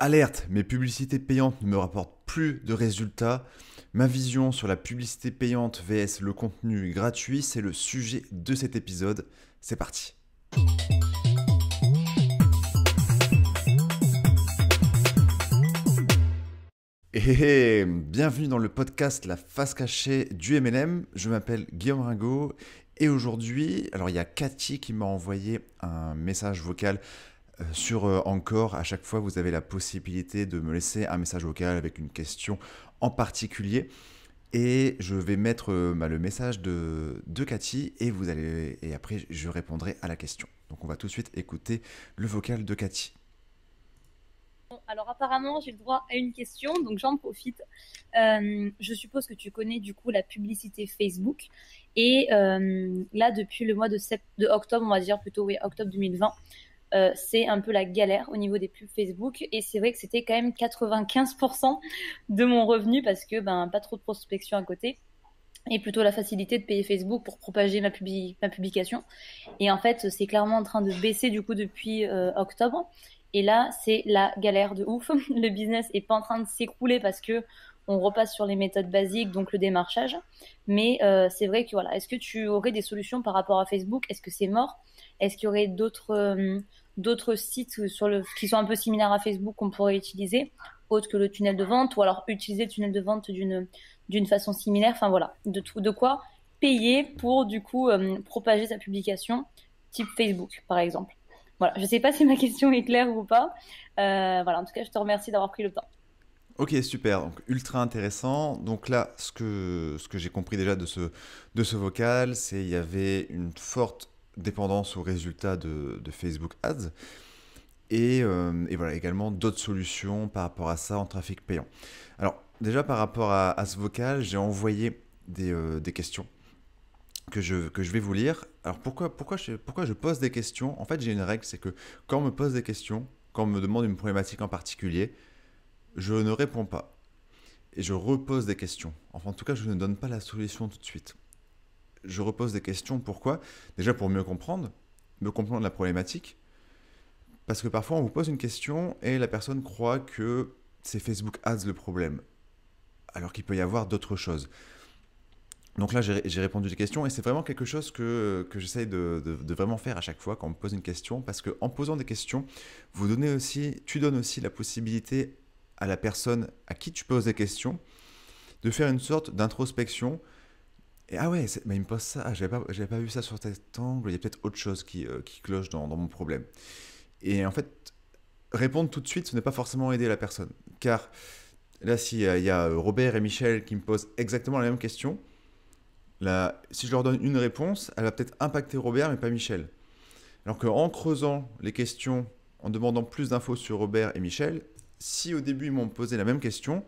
Alerte, mes publicités payantes ne me rapportent plus de résultats. Ma vision sur la publicité payante VS le contenu gratuit, c'est le sujet de cet épisode. C'est parti. Et eh, eh, eh, bienvenue dans le podcast La face cachée du MLM. Je m'appelle Guillaume Ringot et aujourd'hui, alors il y a Cathy qui m'a envoyé un message vocal euh, sur euh, Encore, à chaque fois, vous avez la possibilité de me laisser un message vocal avec une question en particulier. Et je vais mettre euh, bah, le message de, de Cathy et, vous allez, et après je répondrai à la question. Donc on va tout de suite écouter le vocal de Cathy. alors apparemment j'ai le droit à une question, donc j'en profite. je suppose que tu connais du coup la publicité Facebook. Et là depuis le mois de, septembre, de octobre, on va dire plutôt oui, octobre 2020, euh, c'est un peu la galère au niveau des pubs Facebook. Et c'est vrai que c'était quand même 95% de mon revenu parce que ben, pas trop de prospection à côté et plutôt la facilité de payer Facebook pour propager ma, ma publication. Et en fait, c'est clairement en train de baisser du coup depuis euh, octobre. Et là, c'est la galère de ouf. Le business est pas en train de s'écrouler parce que on repasse sur les méthodes basiques, donc le démarchage. Mais euh, c'est vrai que voilà, est-ce que tu aurais des solutions par rapport à Facebook Est-ce que c'est mort Est-ce qu'il y aurait d'autres euh, d'autres sites qui sont un peu similaires à Facebook qu'on pourrait utiliser, autre que le tunnel de vente, ou alors utiliser le tunnel de vente d'une d'une façon similaire. Enfin voilà, de de quoi payer pour du coup euh, propager sa publication, type Facebook par exemple. Voilà, je ne sais pas si ma question est claire ou pas. voilà, en tout cas, je te remercie d'avoir pris le temps. Ok, super, donc ultra intéressant. Donc là, ce que, ce que j'ai compris déjà de ce, de ce vocal, c'est qu'il y avait une forte dépendance aux résultats de, Facebook Ads. Euh, et, voilà, également d'autres solutions par rapport à ça en trafic payant. Alors, déjà par rapport à, ce vocal, j'ai envoyé euh, des, questions que je, que je, vais vous lire. Alors pourquoi, pourquoi, pourquoi je pose des questions En fait, j'ai une règle, c'est que quand on me pose des questions, quand on me demande une problématique en particulier, je ne réponds pas. Et je repose des questions. Enfin, en tout cas, je ne donne pas la solution tout de suite. Je repose des questions. Pourquoi Déjà pour mieux comprendre, me comprendre la problématique. Parce que parfois, on vous pose une question et la personne croit que c'est Facebook Ads le problème. Alors qu'il peut y avoir d'autres choses. Donc là, j'ai répondu des questions et c'est vraiment quelque chose que, que j'essaye de, vraiment faire à chaque fois quand on me pose une question parce qu'en posant des questions, vous aussi, tu donnes aussi la possibilité à la personne à qui tu poses des questions, de faire une sorte d'introspection. Et ah ouais, il me pose ça, ah, J'ai j'avais pas, vu ça sur cet angle, il y a peut-être autre chose qui, euh, cloche dans, mon problème. Et en fait, répondre tout de suite, ce n'est pas forcément aider la personne. Car là, s'il euh, il y a euh, Robert et Michel qui me posent exactement la même question, là, si je leur donne une réponse, elle va peut-être impacter Robert, mais pas Michel. Alors qu'en creusant les questions, en demandant plus d'infos sur Robert et Michel, si au début ils m'ont posé la même question,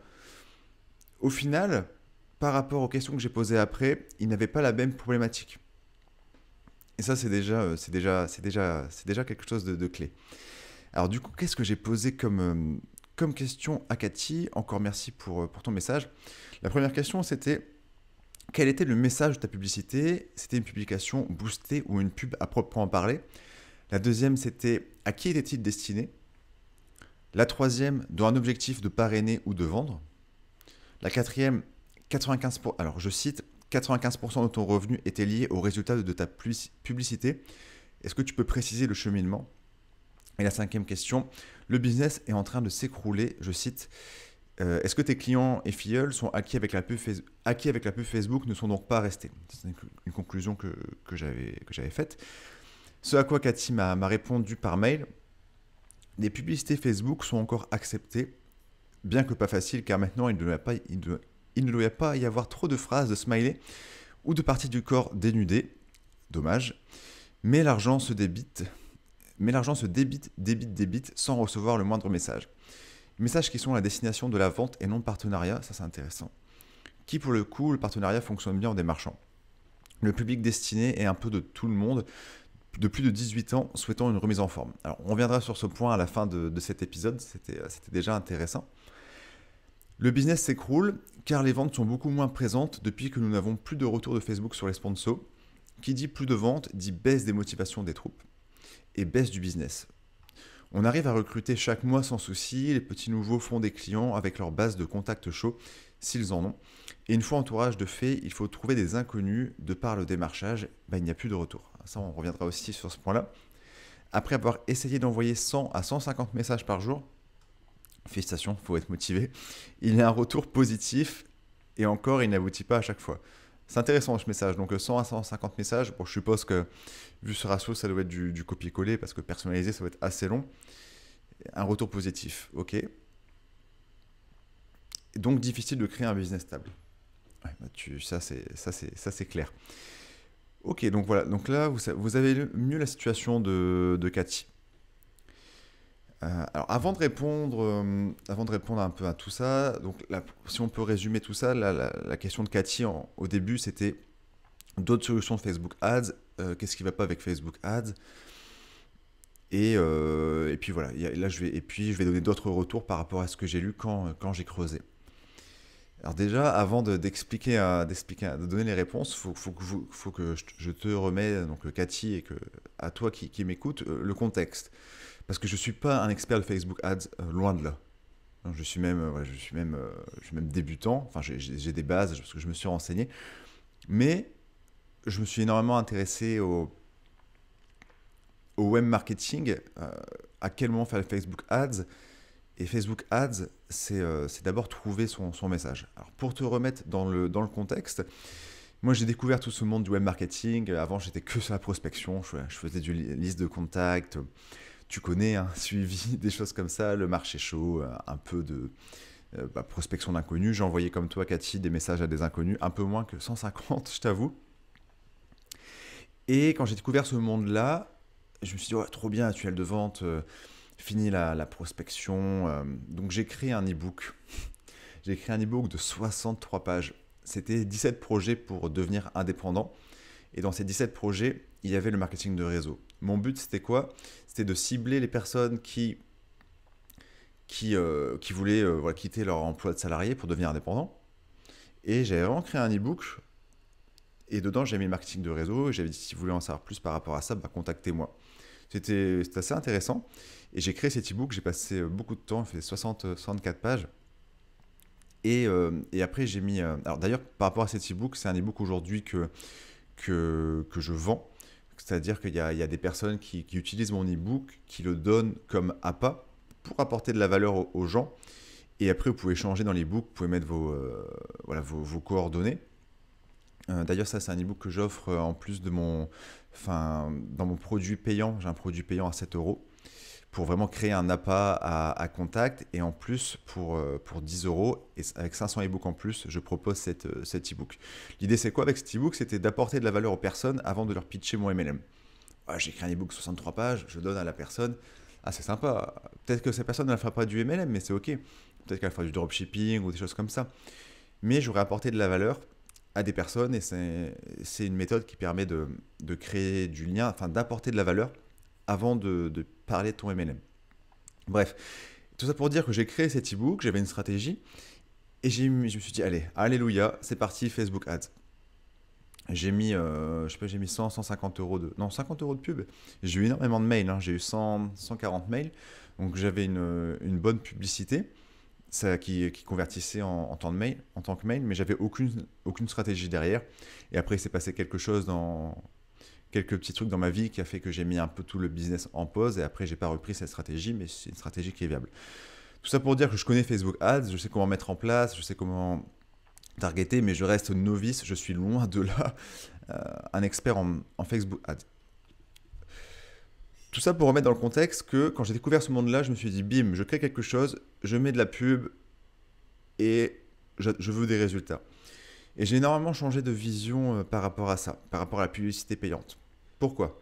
au final, par rapport aux questions que j'ai posées après, ils n'avaient pas la même problématique. Et ça, c'est déjà, euh, c'est déjà, c'est déjà, c'est déjà quelque chose de, clé. Alors du coup, qu'est-ce que j'ai posé comme, euh, comme question à Cathy Encore merci pour, euh, pour ton message. La première question, c'était quel était le message de ta publicité C'était une publication boostée ou une pub à proprement parler La deuxième, c'était à qui était-il destiné la troisième, dans un objectif de parrainer ou de vendre. La quatrième, 95%, alors je cite, 95% de ton revenu était lié au résultat de ta publicité. Est-ce que tu peux préciser le cheminement Et la cinquième question, le business est en train de s'écrouler, je cite. Euh, est-ce que tes clients et filleuls sont acquis avec, la pub avec la Facebook ne sont donc pas restés C'est une conclusion que, que j'avais faite. Ce à quoi Cathy m'a répondu par mail, les publicités Facebook sont encore acceptées, bien que pas facile, car maintenant il ne doit pas, y avoir trop de phrases de smiley ou de parties du corps dénudées. Dommage. Mais l'argent se débite. Mais l'argent se débite, débite, débite sans recevoir le moindre message. Messages qui sont la destination de la vente et non de partenariat, ça c'est intéressant. Qui pour le coup, le partenariat fonctionne bien des marchands. »« Le public destiné est un peu de tout le monde, de plus de 18 ans souhaitant une remise en forme. Alors on viendra sur ce point à la fin de, de cet épisode, euh, c'était déjà intéressant. Le business s'écroule car les ventes sont beaucoup moins présentes depuis que nous n'avons plus de retour de Facebook sur les sponsors. Qui dit plus de ventes dit baisse des motivations des troupes et baisse du business. On arrive à recruter chaque mois sans souci, les petits nouveaux font des clients avec leur base de contacts chauds s'ils en ont. Et une fois entourage de fait, il faut trouver des inconnus. De par le démarchage, ben, il n'y a plus de retour. Ça, on reviendra aussi sur ce point-là. Après avoir essayé d'envoyer 100 à 150 messages par jour, félicitations, faut être motivé, il y a un retour positif et encore, il n'aboutit pas à chaque fois. C'est intéressant ce message. Donc 100 à 150 messages. je suppose que vu ce ratio, ça doit être du, copier-coller parce que personnaliser, ça va être assez long. Un retour positif, ok donc difficile de créer un business stable. Bah, tu, ça, c'est, ça, c'est, ça, c'est clair. Ok, donc voilà. Donc là, vous, vous avez mieux la situation de, de Cathy. Euh, alors, avant de, répondre, euh, avant de répondre un peu à tout ça, donc si on peut résumer tout ça, la, la, question de Cathy au début, c'était d'autres solutions de Facebook Ads. Euh, qu'est-ce qui ne va pas avec Facebook Ads et, et, puis voilà. là, je vais, et puis, je vais donner d'autres retours par rapport à ce que j'ai lu quand, quand j'ai creusé. Alors déjà, avant euh, d'expliquer, de, donner les réponses, faut, faut, que je, te remets donc euh, Cathy et que à toi qui, qui m'écoute euh, le contexte, parce que je ne suis pas un expert de Facebook Ads, loin de là. Hein, je suis même, je suis même, débutant. Enfin, j'ai des bases parce que je me suis renseigné, mais je me suis énormément intéressé au, au web marketing, à quel moment faire les Facebook Ads et Facebook Ads, c'est euh, d'abord trouver son, message. Alors pour te remettre dans le, dans le contexte, moi j'ai découvert tout ce monde du web marketing. Avant j'étais que sur la prospection, je, faisais du liste de contacts, tu connais, hein, suivi, des choses comme ça, le marché chaud, euh, un peu de euh, bah, prospection d'inconnus. J'envoyais comme toi Cathy des messages à des inconnus, un peu moins que 150 je t'avoue. Et quand j'ai découvert ce monde-là, je me suis dit, trop bien, tunnel de vente fini la, prospection. Euh, donc j'ai créé un e-book. j'ai créé un e-book de 63 pages. C'était 17 projets pour devenir indépendant. Et dans ces 17 projets, il y avait le marketing de réseau. Mon but, c'était quoi C'était de cibler les personnes qui, qui, euh, qui voulaient euh, quitter leur emploi de salarié pour devenir indépendant. Et j'avais vraiment créé un e-book. Et dedans, j'ai mis le marketing de réseau. Et j'avais dit, si vous voulez en savoir plus par rapport à ça, bah, contactez-moi. C'était assez intéressant. Et j'ai créé cet e-book, j'ai passé euh, beaucoup de temps, il fait 60, 64 euh, pages. Euh, et, après, j'ai mis. alors d'ailleurs, par rapport à cet e-book, c'est un e-book aujourd'hui que, que, je vends. C'est-à-dire qu'il y, y, a des personnes qui, utilisent mon e-book, qui le donnent comme appât pour apporter de la valeur aux, gens. Et après, vous pouvez changer dans l'e-book, vous pouvez mettre vos, voilà, vos, vos coordonnées. D'ailleurs, ça, c'est un e-book que j'offre en plus de mon, enfin, dans mon produit payant, j'ai un produit payant à 7 euros pour vraiment créer un appât à, à, contact. Et en plus, pour, euh, pour 10 euros, et avec 500 ebooks en plus, je propose cette, euh, cet ebook. L'idée, c'est quoi avec cet ebook C'était d'apporter de la valeur aux personnes avant de leur pitcher mon MLM. J'écris ah, j'ai un ebook 63 pages, je donne à la personne. Ah, c'est sympa. Peut-être que cette personne ne fera pas du MLM, mais c'est OK. Peut-être qu'elle fera du dropshipping ou des choses comme ça. Mais j'aurais apporté de la valeur à des personnes et c'est une méthode qui permet de, de créer du lien, enfin d'apporter de la valeur avant de, de, parler de ton MLM. Bref, tout ça pour dire que j'ai créé cet e-book, j'avais une stratégie et je me suis dit allez, alléluia, c'est parti Facebook Ads. J'ai mis, euh, je sais pas, j'ai mis 100, 150 euros de, non 50 euros de pub. J'ai eu énormément de mails, hein. j'ai eu 140 mails, donc j'avais une, une bonne publicité qui, convertissait en, temps de mail, en tant que mail, mais j'avais aucune, aucune stratégie derrière. Et après, il s'est passé quelque chose dans quelques petits trucs dans ma vie qui a fait que j'ai mis un peu tout le business en pause et après j'ai pas repris cette stratégie mais c'est une stratégie qui est viable. Tout ça pour dire que je connais Facebook Ads, je sais comment mettre en place, je sais comment targeter mais je reste novice, je suis loin de là euh, un expert en, en Facebook Ads. Tout ça pour remettre dans le contexte que quand j'ai découvert ce monde-là, je me suis dit, bim, je crée quelque chose, je mets de la pub et je, veux des résultats. Et j'ai énormément changé de vision euh, par rapport à ça, par rapport à la publicité payante. Pourquoi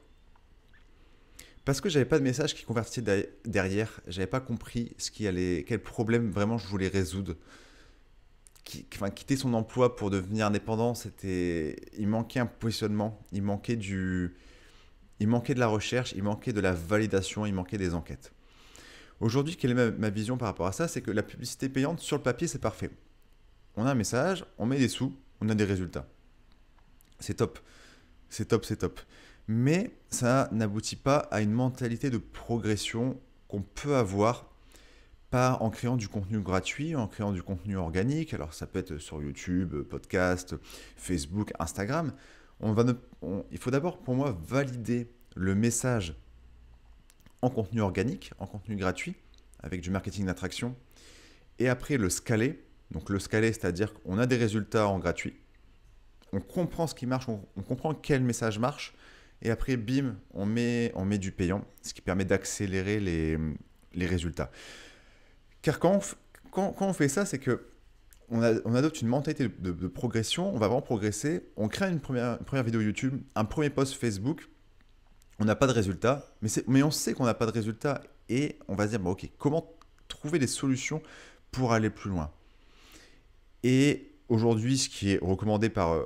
Parce que j'avais pas de message qui convertissait derrière, j'avais pas compris ce qui allait, quel problème vraiment je voulais résoudre. enfin, quitter son emploi pour devenir indépendant, c'était, il manquait un positionnement, il manquait du, il manquait de la recherche, il manquait de la validation, il manquait des enquêtes. Aujourd'hui, quelle est ma, vision par rapport à ça C'est que la publicité payante, sur le papier, c'est parfait. On a un message, on met des sous, on a des résultats. C'est top. C'est top, c'est top. Mais ça n'aboutit pas à une mentalité de progression qu'on peut avoir par en créant du contenu gratuit, en créant du contenu organique. Alors ça peut être sur YouTube, podcast, Facebook, Instagram, va il faut d'abord pour moi valider le message en contenu organique, en contenu gratuit, avec du marketing d'attraction, et après le scaler. Donc le scaler, c'est-à-dire qu'on a des résultats en gratuit, on comprend ce qui marche, on, comprend quel message marche, et après, bim, on met, on met du payant, ce qui permet d'accélérer les, les résultats. Car quand, quand on fait ça, c'est que on, adopte une mentalité de, progression, on va vraiment progresser, on crée une première, vidéo YouTube, un premier post Facebook, on n'a pas de résultat, mais, on sait qu'on n'a pas de résultat et on va se dire, ok, comment trouver des solutions pour aller plus loin Et aujourd'hui, ce qui est recommandé par, euh,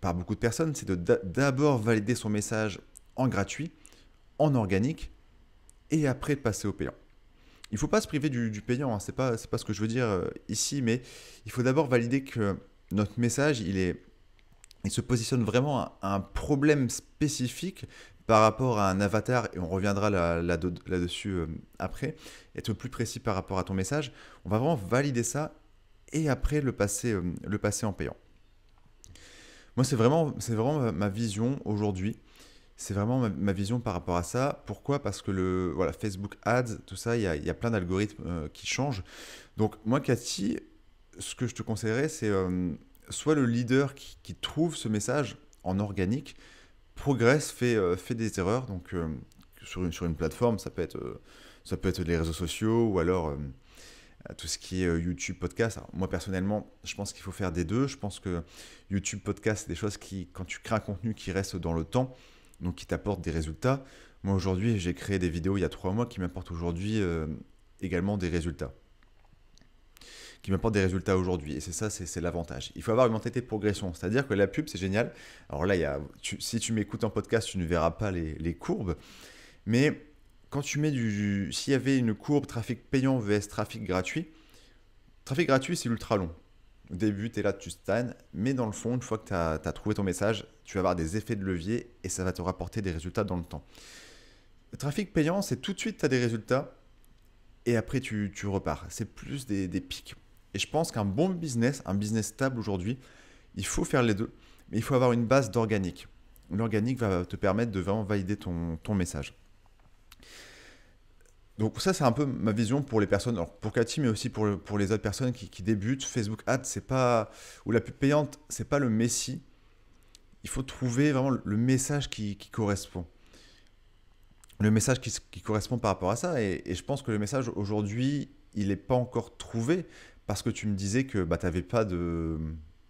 par beaucoup de personnes, c'est de d'abord valider son message en gratuit, en organique, et après de passer au payant il faut pas se priver du, du payant, ce hein. c'est pas, pas ce que je veux dire euh, ici, mais il faut d'abord valider que notre message, il, est, il se positionne vraiment à, un problème spécifique par rapport à un avatar, et on reviendra là-dessus là, euh, après, être plus précis par rapport à ton message, on va vraiment valider ça et après le passer, euh, le passer en payant. Moi, c'est vraiment, vraiment ma vision aujourd'hui c'est vraiment ma, vision par rapport à ça. Pourquoi Parce que le voilà, Facebook Ads, tout ça, il y a, y a, plein d'algorithmes euh, qui changent. Donc moi, Cathy, ce que je te conseillerais, c'est euh, soit le leader qui, trouve ce message en organique, progresse, fait, euh, fait des erreurs. Donc sur, une, sur une plateforme, ça peut être, ça peut être les réseaux sociaux ou alors tout ce qui est YouTube, podcast. moi, personnellement, je pense qu'il faut faire des deux. Je pense que YouTube, podcast, c'est des choses qui, quand tu crées un contenu qui reste dans le temps, donc qui t'apportent des résultats. Moi aujourd'hui, j'ai créé des vidéos il y a trois mois qui m'apportent aujourd'hui euh, également des résultats. Qui m'apportent des résultats aujourd'hui. Et c'est ça, c'est l'avantage. Il faut avoir une mentalité de progression. C'est-à-dire que la pub, c'est génial. Alors là, il y si tu m'écoutes en podcast, tu ne verras pas les, courbes. Mais quand tu mets du. S'il y avait une courbe trafic payant vs trafic gratuit, trafic gratuit, c'est l'ultra long. Au début, tu es là, tu stagnes, mais dans le fond, une fois que tu as, trouvé ton message, tu vas avoir des effets de levier et ça va te rapporter des résultats dans le temps. Le trafic payant, c'est tout de suite, tu as des résultats et après, tu, repars. C'est plus des, pics. Et je pense qu'un bon business, un business stable aujourd'hui, il faut faire les deux, mais il faut avoir une base d'organique. L'organique va te permettre de vraiment valider ton message. Donc ça, c'est un peu ma vision pour les personnes, alors pour Cathy, mais aussi pour, pour les autres personnes qui, débutent. Facebook Ads, c'est pas ou la pub payante, c'est pas le messie. Il faut trouver vraiment le message qui, qui correspond, le message qui, correspond par rapport à ça. Et, je pense que le message aujourd'hui, il n'est pas encore trouvé parce que tu me disais que bah, tu n'avais pas de,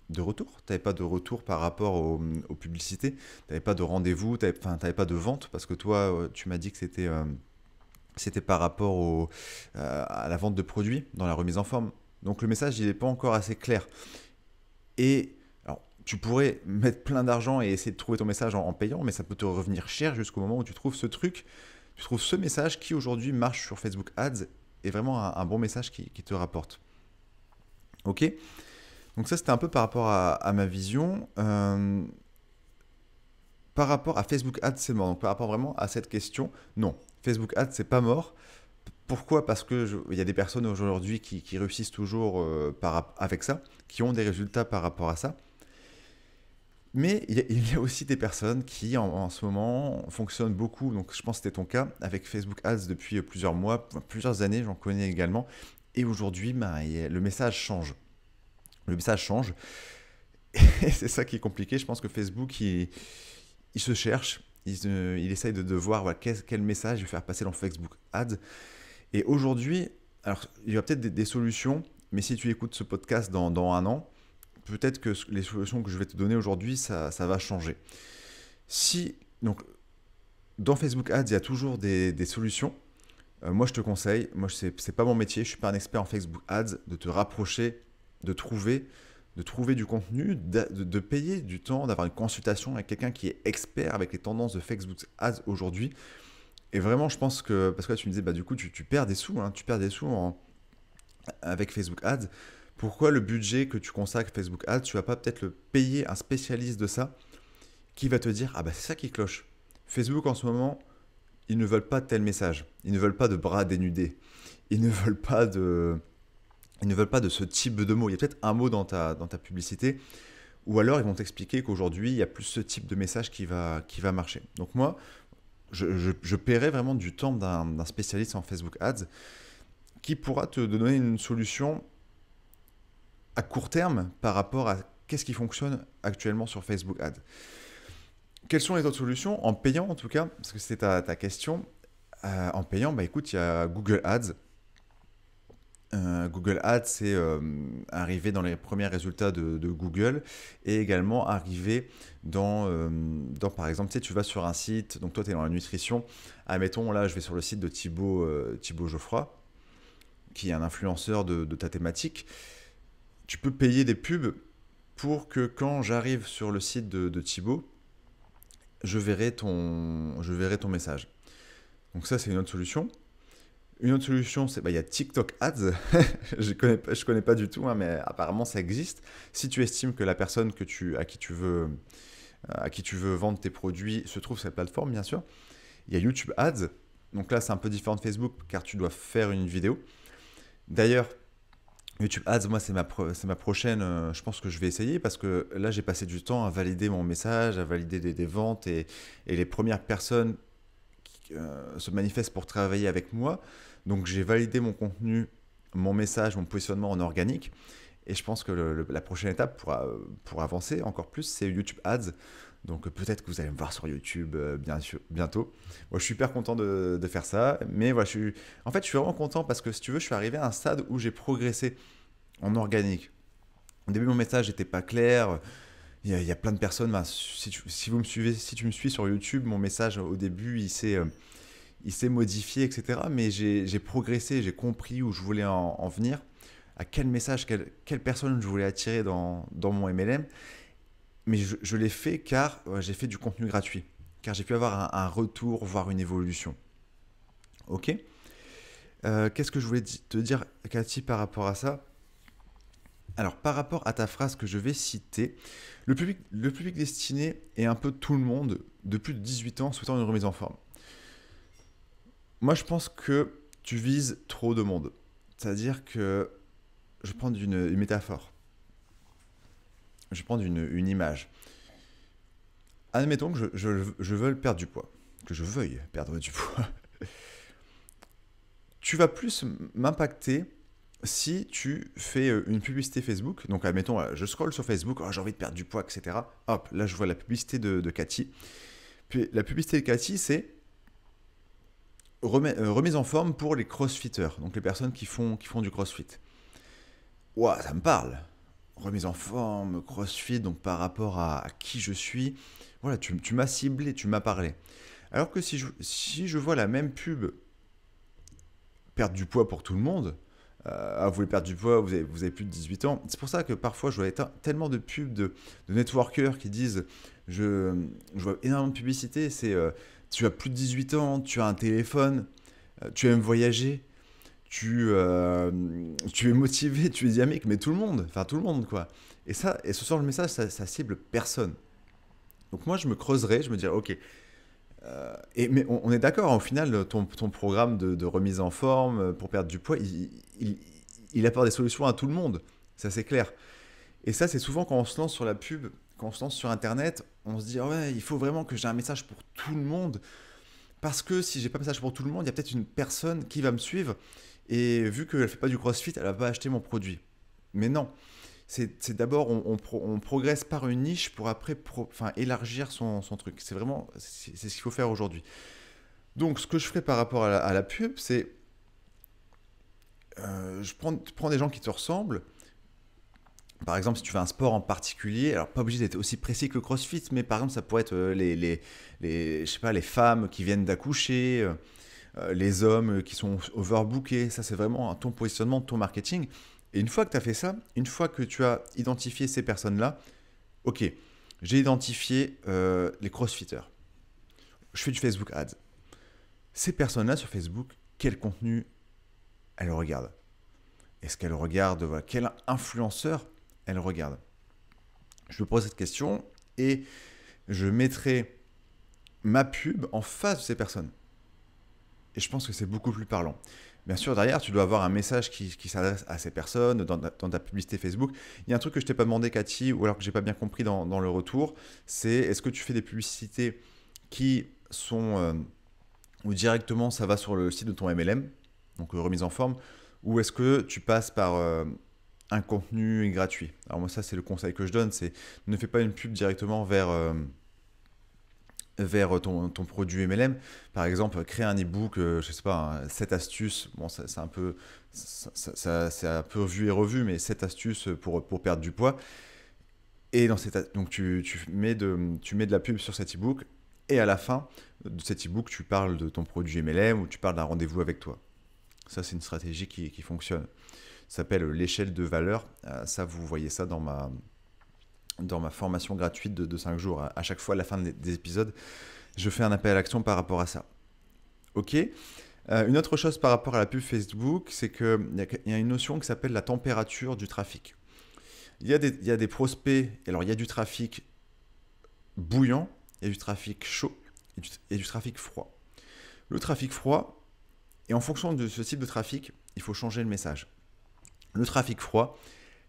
de retour, tu n'avais pas de retour par rapport aux, publicités, tu n'avais pas de rendez-vous, tu n'avais pas de vente parce que toi, euh, tu m'as dit que c'était euh, c'était par rapport euh, à la vente de produits dans la remise en forme. Donc le message, il n'est pas encore assez clair. Et alors, tu pourrais mettre plein d'argent et essayer de trouver ton message en, payant, mais ça peut te revenir cher jusqu'au moment où tu trouves ce truc, tu trouves ce message qui aujourd'hui marche sur Facebook Ads et vraiment un, bon message qui, te rapporte. Ok Donc ça, c'était un peu par rapport à, ma vision. Euh, par rapport à Facebook Ads, c'est mort. Donc par rapport vraiment à cette question, non. Facebook Ads, c'est pas mort. Pourquoi Parce qu'il y a des personnes aujourd'hui qui, réussissent toujours euh, par, avec ça, qui ont des résultats par rapport à ça. Mais il y, a, aussi des personnes qui, en, ce moment, fonctionnent beaucoup, donc je pense que c'était ton cas, avec Facebook Ads depuis euh, plusieurs mois, plusieurs années, j'en connais également. Et aujourd'hui, ben, le message change. Le message change. Et c'est ça qui est compliqué. Je pense que Facebook, il se cherche, il, essaye de, voir quel, message je vais faire passer dans Facebook Ads. Et aujourd'hui, alors il y a peut-être des, solutions, mais si tu écoutes ce podcast dans, un an, peut-être que les solutions que je vais te donner aujourd'hui, ça, va changer. Si, donc, dans Facebook Ads, il y a toujours des, solutions. Euh, moi, je te conseille, moi, n'est pas mon métier, je suis pas un expert en Facebook Ads, de te rapprocher, de trouver de trouver du contenu, de, payer du temps, d'avoir une consultation avec quelqu'un qui est expert avec les tendances de Facebook Ads aujourd'hui. Et vraiment, je pense que, parce que tu me disais, bah, du coup, tu, perds des sous, tu perds des sous hein, avec Facebook Ads. Pourquoi le budget que tu consacres à Facebook Ads, tu vas pas peut-être le payer un spécialiste de ça qui va te dire, ah bah c'est ça qui cloche. Facebook en ce moment, ils ne veulent pas tel message. Ils ne veulent pas de bras dénudés. Ils ne veulent pas de, ils ne veulent pas de ce type de mots. Il y a peut-être un mot dans ta, dans ta publicité, ou alors ils vont t'expliquer qu'aujourd'hui, il y a plus ce type de message qui va, qui va marcher. Donc moi, je, je, paierai vraiment du temps d'un spécialiste en Facebook Ads qui pourra te donner une solution à court terme par rapport à qu'est-ce qui fonctionne actuellement sur Facebook Ads. Quelles sont les autres solutions En payant en tout cas, parce que c'était ta, ta, question, euh, en payant, bah écoute, il y a Google Ads euh, Google Ads, c'est euh, arriver dans les premiers résultats de, Google et également arrivé dans, euh, dans par exemple, tu, tu vas sur un site, donc toi tu es dans la nutrition, admettons là je vais sur le site de Thibaut, Geoffroy, qui est un influenceur de, de ta thématique, tu peux payer des pubs pour que quand j'arrive sur le site de, de Thibaut, je verrai, ton, je verrai ton message. Donc ça c'est une autre solution. Une autre solution, c'est bah, il y a TikTok Ads. je ne connais, pas du tout, hein, mais apparemment ça existe. Si tu estimes que la personne que tu, à, qui tu veux, à qui tu veux vendre tes produits se trouve sur cette plateforme, bien sûr, il y a YouTube Ads. Donc là, c'est un peu différent de Facebook car tu dois faire une vidéo. D'ailleurs, YouTube Ads, moi, c'est ma, ma, prochaine. Euh, je pense que je vais essayer parce que là, j'ai passé du temps à valider mon message, à valider des, ventes et, les premières personnes euh, se manifeste pour travailler avec moi. Donc j'ai validé mon contenu, mon message, mon positionnement en organique. Et je pense que la prochaine étape pour, pour avancer encore plus, c'est YouTube Ads. Donc peut-être que vous allez me voir sur YouTube euh, bien sûr, bientôt. Moi, je suis super content de, faire ça. Mais voilà, je suis, en fait, je suis vraiment content parce que si tu veux, je suis arrivé à un stade où j'ai progressé en organique. Au début, mon message n'était pas clair. Il y, a, plein de personnes. si, tu, vous me suivez, si tu me suis sur YouTube, mon message euh, au début, il s'est euh, il s'est modifié, etc. Mais j'ai progressé, j'ai compris où je voulais en, venir, à quel message, quelle, personne je voulais attirer dans, mon MLM. Mais je, l'ai fait car j'ai fait du contenu gratuit, car j'ai pu avoir un, retour, voire une évolution. Ok euh, Qu'est-ce que je voulais te dire, Cathy, par rapport à ça alors, par rapport à ta phrase que je vais citer, le public, destiné est un peu tout le monde de plus de 18 ans souhaitant une remise en forme. Moi, je pense que tu vises trop de monde. C'est-à-dire que je prends une, une métaphore. Je prends une, une image. Admettons que je, je, je perdre du poids. Que je veuille perdre du poids. tu vas plus m'impacter si tu fais euh, une publicité Facebook, donc admettons, euh, je scroll sur Facebook, oh, j'ai envie de perdre du poids, etc. Hop, là je vois la publicité de, Cathy. Puis la publicité de Cathy, c'est euh, remise en forme pour les crossfitters, donc les personnes qui font, qui font du crossfit. Ouah, ça me parle. Remise en forme, crossfit, donc par rapport à, à qui je suis. Voilà, tu, tu m'as ciblé, tu m'as parlé. Alors que si je, si je vois la même pub perdre du poids pour tout le monde, euh, ah, vous voulez perdre du poids, vous avez, plus de 18 ans. C'est pour ça que parfois je vois tellement de pubs de, networkers qui disent je, vois énormément de publicité, c'est euh, tu as plus de 18 ans, tu as un téléphone, euh, tu aimes voyager, tu, euh, tu es motivé, tu es dynamique, mais tout le monde, enfin tout le monde quoi. Et ça, et ce genre de message, ça, cible personne. Donc moi je me creuserais, je me dirais ok, et, mais on, est d'accord, au final, ton, ton programme de, de, remise en forme pour perdre du poids, il, il, apporte des solutions à tout le monde, ça c'est clair. Et ça, c'est souvent quand on se lance sur la pub, quand on se lance sur Internet, on se dit ah ouais, il faut vraiment que j'ai un message pour tout le monde. Parce que si j'ai pas de message pour tout le monde, il y a peut-être une personne qui va me suivre. Et vu qu'elle ne fait pas du crossfit, elle va pas acheter mon produit. Mais non, c'est d'abord on, progresse par une niche pour après enfin, élargir son, truc. C'est vraiment c'est ce qu'il faut faire aujourd'hui. Donc ce que je ferai par rapport à la pub, c'est euh, je prends, prends, des gens qui te ressemblent. Par exemple, si tu fais un sport en particulier, alors pas obligé d'être aussi précis que crossfit, mais par exemple, ça pourrait être euh, les, sais pas, les femmes qui viennent d'accoucher, euh, les hommes qui sont overbookés. Ça, c'est vraiment ton positionnement, ton marketing. Et une fois que tu as fait ça, une fois que tu as identifié ces personnes-là, ok, j'ai identifié les crossfitters. Je fais du Facebook Ads. Ces personnes-là sur Facebook, quel contenu elle regarde Est-ce qu'elle regarde Quel influenceur elle regarde Je me pose cette question et je mettrai ma pub en face de ces personnes. Et je pense que c'est beaucoup plus parlant. Bien sûr, derrière, tu dois avoir un message qui, s'adresse à ces personnes dans, ta publicité Facebook. Il y a un truc que je t'ai pas demandé, Cathy, ou alors que j'ai pas bien compris dans, le retour, c'est est-ce que tu fais des publicités qui sont euh, ou directement ça va sur le site de ton MLM donc euh, remise en forme, ou est-ce que tu passes par euh, un contenu gratuit Alors moi ça c'est le conseil que je donne, c'est ne fais pas une pub directement vers, euh, vers ton, ton, produit MLM. Par exemple, créer un e-book, je sais pas, 7 hein, astuces, bon c'est un peu un peu vu et revu, mais 7 astuces pour, pour perdre du poids. Et dans cette, donc tu, tu, mets de, tu mets de la pub sur cet e-book et à la fin de cet e-book, tu parles de ton produit MLM ou tu parles d'un rendez-vous avec toi. Ça, c'est une stratégie qui, qui fonctionne. Ça s'appelle l'échelle de valeur. Euh, ça, vous voyez ça dans ma, dans ma formation gratuite de, de 5 jours. À, chaque fois, à la fin des, épisodes, je fais un appel à l'action par rapport à ça. Ok euh, Une autre chose par rapport à la pub Facebook, c'est qu'il y, a une notion qui s'appelle la température du trafic. Il y, a des, il y prospects, alors il y a du trafic bouillant, il y a du trafic chaud et du trafic froid. Le trafic froid, et en fonction de ce type de trafic, il faut changer le message. Le trafic froid,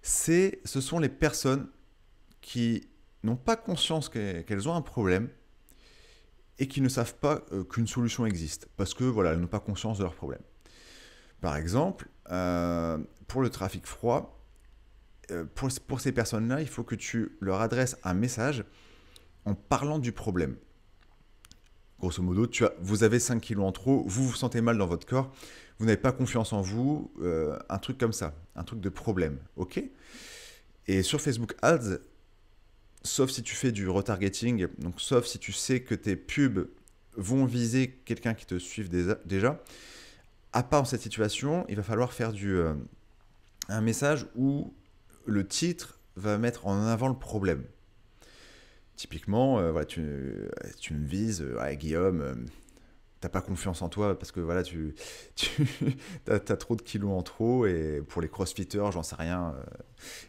c'est, ce sont les personnes qui n'ont pas conscience qu'elles ont un problème et qui ne savent pas euh, qu'une solution existe, parce que voilà, elles n'ont pas conscience de leur problème. Par exemple, euh, pour le trafic froid, euh, pour, pour ces personnes-là, il faut que tu leur adresses un message en parlant du problème. Grosso modo, tu as, vous avez 5 kilos en trop, vous vous sentez mal dans votre corps, vous n'avez pas confiance en vous, euh, un truc comme ça, un truc de problème, ok Et sur Facebook Ads, sauf si tu fais du retargeting, donc sauf si tu sais que tes pubs vont viser quelqu'un qui te suit déjà, à part en cette situation, il va falloir faire du, euh, un message où le titre va mettre en avant le problème. Typiquement, euh, voilà, euh, tu, me vises, euh, Guillaume, tu t'as pas confiance en toi parce que voilà, tu, tu as, trop de kilos en trop et pour les crossfitters, j'en sais rien.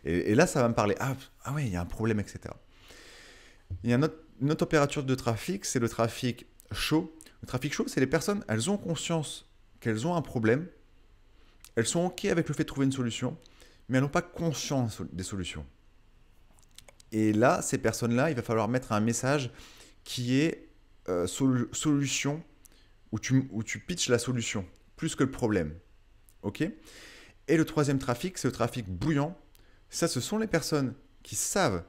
Et, là, ça va me parler. Ah, ah ouais, il y a un problème, etc. Il y a une autre, une opérature de trafic, c'est le trafic chaud. Le trafic chaud, c'est les personnes, elles ont conscience qu'elles ont un problème, elles sont OK avec le fait de trouver une solution, mais elles n'ont pas conscience des solutions. Et là, ces personnes-là, il va falloir mettre un message qui est euh, solution, où tu, tu pitches la solution, plus que le problème. OK Et le troisième trafic, c'est le trafic bouillant. Ça, ce sont les personnes qui savent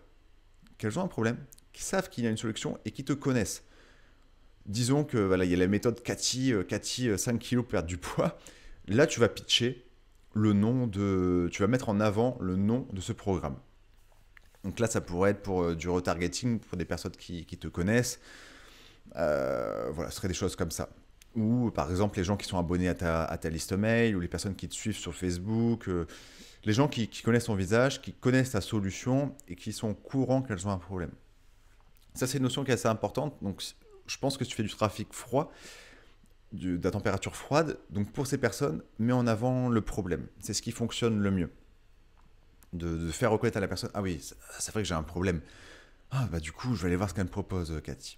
qu'elles ont un problème, qui savent qu'il y a une solution et qui te connaissent. Disons que voilà, il y a la méthode Cathy, euh, Cathy 5 euh, kg perdre du poids. Là, tu vas pitcher le nom de, tu vas mettre en avant le nom de ce programme. Donc là, ça pourrait être pour euh, du retargeting, pour des personnes qui, te connaissent. Euh, voilà, ce serait des choses comme ça. Ou par exemple, les gens qui sont abonnés à ta, liste mail, ou les personnes qui te suivent sur Facebook, euh, les gens qui, connaissent ton visage, qui connaissent ta solution et qui sont courants qu'elles ont un problème. Ça, c'est une notion qui est assez importante. Donc, je pense que si tu fais du trafic froid, de la température froide, donc pour ces personnes, mets en avant le problème. C'est ce qui fonctionne le mieux de, faire reconnaître à la personne, ah oui, c'est vrai que j'ai un problème. Ah bah du coup, je vais aller voir ce qu'elle me propose, euh, Cathy.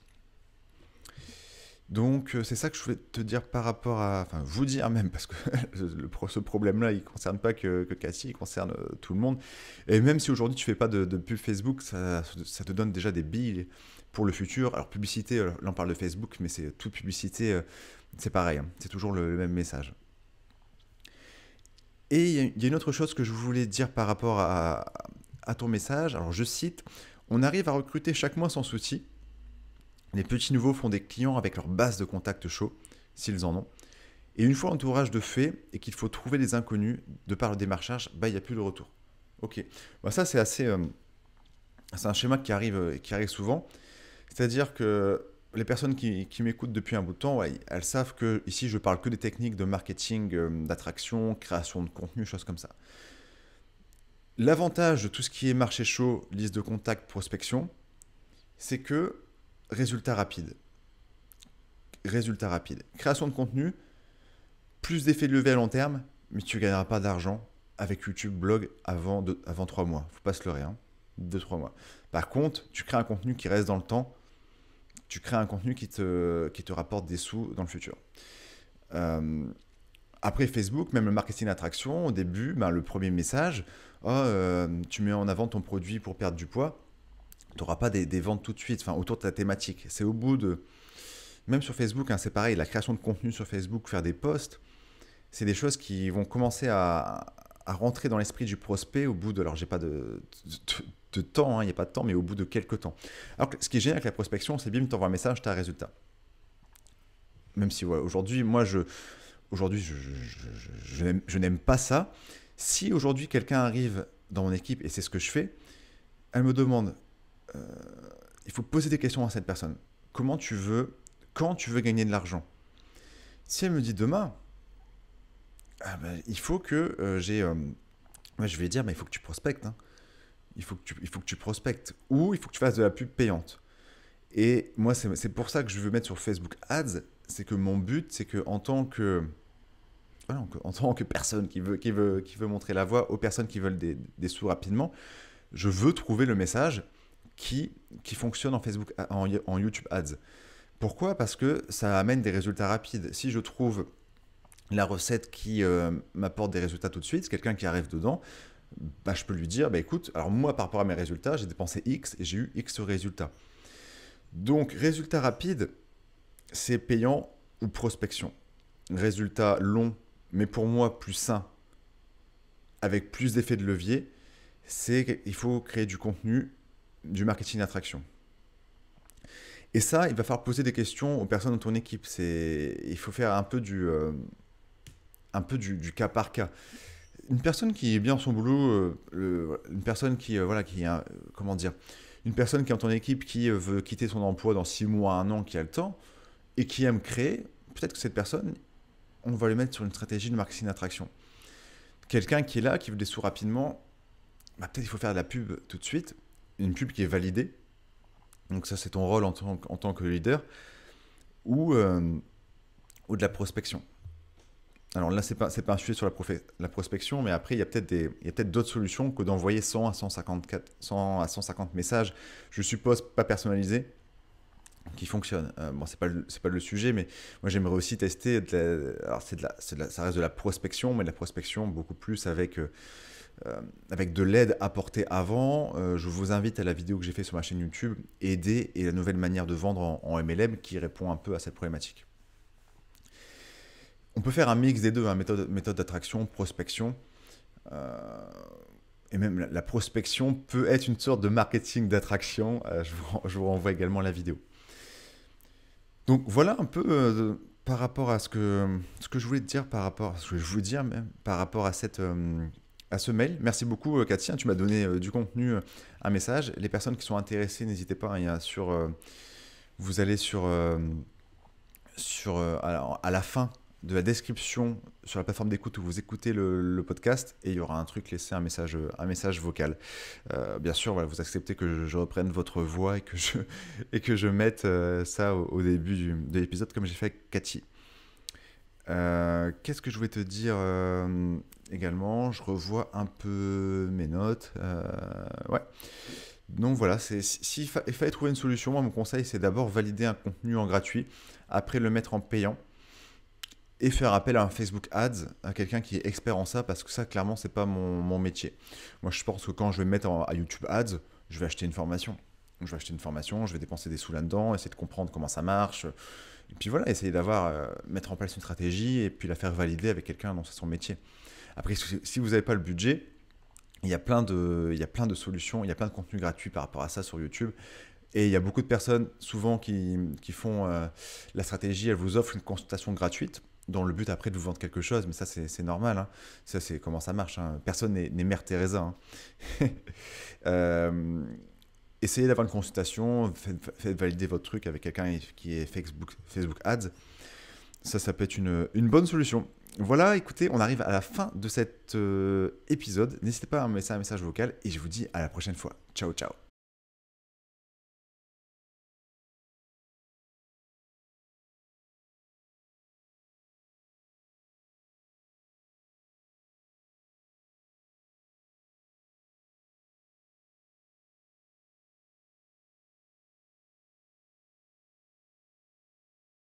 Donc euh, c'est ça que je voulais te dire par rapport à, enfin vous dire même, parce que le, ce problème-là, il ne concerne pas que, Cathy, il concerne euh, tout le monde. Et même si aujourd'hui tu fais pas de, pub Facebook, ça, te donne déjà des billes pour le futur. Alors publicité, là on parle de Facebook, mais c'est toute publicité, c'est pareil, hein. c'est toujours le même message. Et il y a une autre chose que je voulais dire par rapport à, ton message. Alors je cite, on arrive à recruter chaque mois sans souci. Les petits nouveaux font des clients avec leur base de contact chaud, s'ils en ont. Et une fois l'entourage de fait et qu'il faut trouver des inconnus de par le démarchage, bah, il n'y a plus de retour. Ok. Bah, ça, c'est assez. Euh, c'est un schéma qui arrive, euh, qui arrive souvent. C'est-à-dire que les personnes qui, m'écoutent depuis un bout de temps, elles savent que ici je parle que des techniques de marketing, euh, d'attraction, création de contenu, choses comme ça. L'avantage de tout ce qui est marché chaud, liste de contacts, prospection, c'est que résultat rapide. Résultat rapide. Création de contenu, plus d'effets de levée à long terme, mais tu ne gagneras pas d'argent avec YouTube, blog avant, de, avant trois mois. Faut pas se leurrer, hein. 2-3 mois. Par contre, tu crées un contenu qui reste dans le temps tu crées un contenu qui te, qui te rapporte des sous dans le futur. Euh, après Facebook, même le marketing attraction au début, ben, le premier message, ah, euh, tu mets en avant ton produit pour perdre du poids, tu n'auras pas des, des, ventes tout de suite, enfin, autour de ta thématique. C'est au bout de... Même sur Facebook, hein, c'est pareil, la création de contenu sur Facebook, faire des posts, c'est des choses qui vont commencer à, à rentrer dans l'esprit du prospect au bout de... Alors, j'ai pas de, de temps, hein, il n'y a pas de temps, mais au bout de quelques temps. Alors, ce qui est génial avec la prospection, c'est bim, envoies un message, as un résultat. Même si, ouais aujourd'hui, moi, je, aujourd'hui, je, n'aime pas ça. Si aujourd'hui, quelqu'un arrive dans mon équipe, et c'est ce que je fais, elle me demande, euh, il faut poser des questions à cette personne. Comment tu veux, quand tu veux gagner de l'argent Si elle me dit demain, ah ben, il faut que euh, j'ai... Euh, je vais dire, mais il faut que tu prospectes. Hein. Il faut, que tu, il faut que tu prospectes ou il faut que tu fasses de la pub payante. Et moi, c'est pour ça que je veux mettre sur Facebook Ads, c'est que mon but, c'est que en tant que ah en tant que personne qui veut, qui, veut, qui veut montrer la voie aux personnes qui veulent des, des sous rapidement, je veux trouver le message qui, qui fonctionne en, Facebook, en, en YouTube Ads. Pourquoi Parce que ça amène des résultats rapides. Si je trouve la recette qui euh, m'apporte des résultats tout de suite, quelqu'un qui arrive dedans, bah, je peux lui dire, bah, écoute, alors moi par rapport à mes résultats, j'ai dépensé X et j'ai eu X résultats. Donc résultat rapide, c'est payant ou prospection. Résultat long, mais pour moi plus sain, avec plus d'effet de levier, c'est qu'il faut créer du contenu, du marketing d'attraction. Et ça, il va falloir poser des questions aux personnes de ton équipe. C'est, il faut faire un peu du, euh, un peu du, du cas par cas une personne qui est bien dans son boulot, euh, une personne qui, euh, voilà, qui, euh, comment dire, une personne qui est dans ton équipe, qui veut quitter son emploi dans six mois, un an, qui a le temps, et qui aime créer, peut-être que cette personne, on va le mettre sur une stratégie de marketing d'attraction. Quelqu'un qui est là, qui veut des sous rapidement, bah, peut-être il faut faire de la pub tout de suite, une pub qui est validée. Donc ça, c'est ton rôle en tant, tant que leader, ou, ou de la prospection alors là, ce n'est pas, pas, un sujet sur la, prospection, mais après, il y a peut-être peut d'autres solutions que d'envoyer 100 à à 150 messages, je suppose pas personnalisés, qui fonctionnent. Euh, bon, ce n'est pas, le, pas le sujet, mais moi, j'aimerais aussi tester. De alors, de la, ça reste de la prospection, mais de la prospection beaucoup plus avec. Euh, euh, avec de l'aide apportée avant, je vous invite à la vidéo que j'ai faite sur ma chaîne YouTube, aider et la nouvelle manière de vendre en MLM qui répond un peu à cette problématique on peut faire un mix des deux, hein, méthode, méthode d'attraction, prospection. Euh, et même la, prospection peut être une sorte de marketing d'attraction. Euh, je, vous, renvoie également la vidéo. Donc voilà un peu euh, par rapport à ce que, ce que je voulais te dire, par rapport à ce que je voulais dire même, par rapport à, cette, à ce mail. Merci beaucoup Katia, tu m'as donné du contenu, un message. Les personnes qui sont intéressées, n'hésitez pas, hein, vous allez sur... sur à la fin de la description sur la plateforme d'écoute où vous écoutez le, podcast et il y aura un truc, laisser un message, un message vocal. Euh, bien sûr, vous acceptez que je, reprenne votre voix et que je, et que je mette euh, ça au, début de l'épisode comme j'ai fait avec Cathy. Euh, qu'est-ce que je voulais te dire également Je revois un peu mes notes. ouais. Donc voilà, s'il si, fallait trouver une solution, moi mon conseil c'est d'abord valider un contenu en gratuit, après le mettre en payant et faire appel à un Facebook Ads, à quelqu'un qui est expert en ça, parce que ça, clairement, c'est pas mon, mon, métier. Moi, je pense que quand je vais me mettre à YouTube Ads, je vais acheter une formation. Je vais acheter une formation, je vais dépenser des sous là-dedans, essayer de comprendre comment ça marche. Et puis voilà, essayer d'avoir, euh, mettre en place une stratégie et puis la faire valider avec quelqu'un dont c'est son métier. Après, si vous n'avez pas le budget, il y, a plein de, il y a plein de solutions, il y a plein de contenus gratuits par rapport à ça sur YouTube. Et il y a beaucoup de personnes, souvent, qui, qui font euh, la stratégie, elles vous offrent une consultation gratuite dans le but après de vous vendre quelque chose, mais ça c'est normal, hein. ça c'est comment ça marche, hein. personne n'est mère Teresa. Hein. Euh, essayez d'avoir une consultation, faites, valider votre truc avec quelqu'un qui est Facebook, Facebook Ads, ça ça peut être une, bonne solution. Voilà, écoutez, on arrive à la fin de cet euh, épisode, n'hésitez pas à me laisser un message vocal et je vous dis à la prochaine fois. Ciao ciao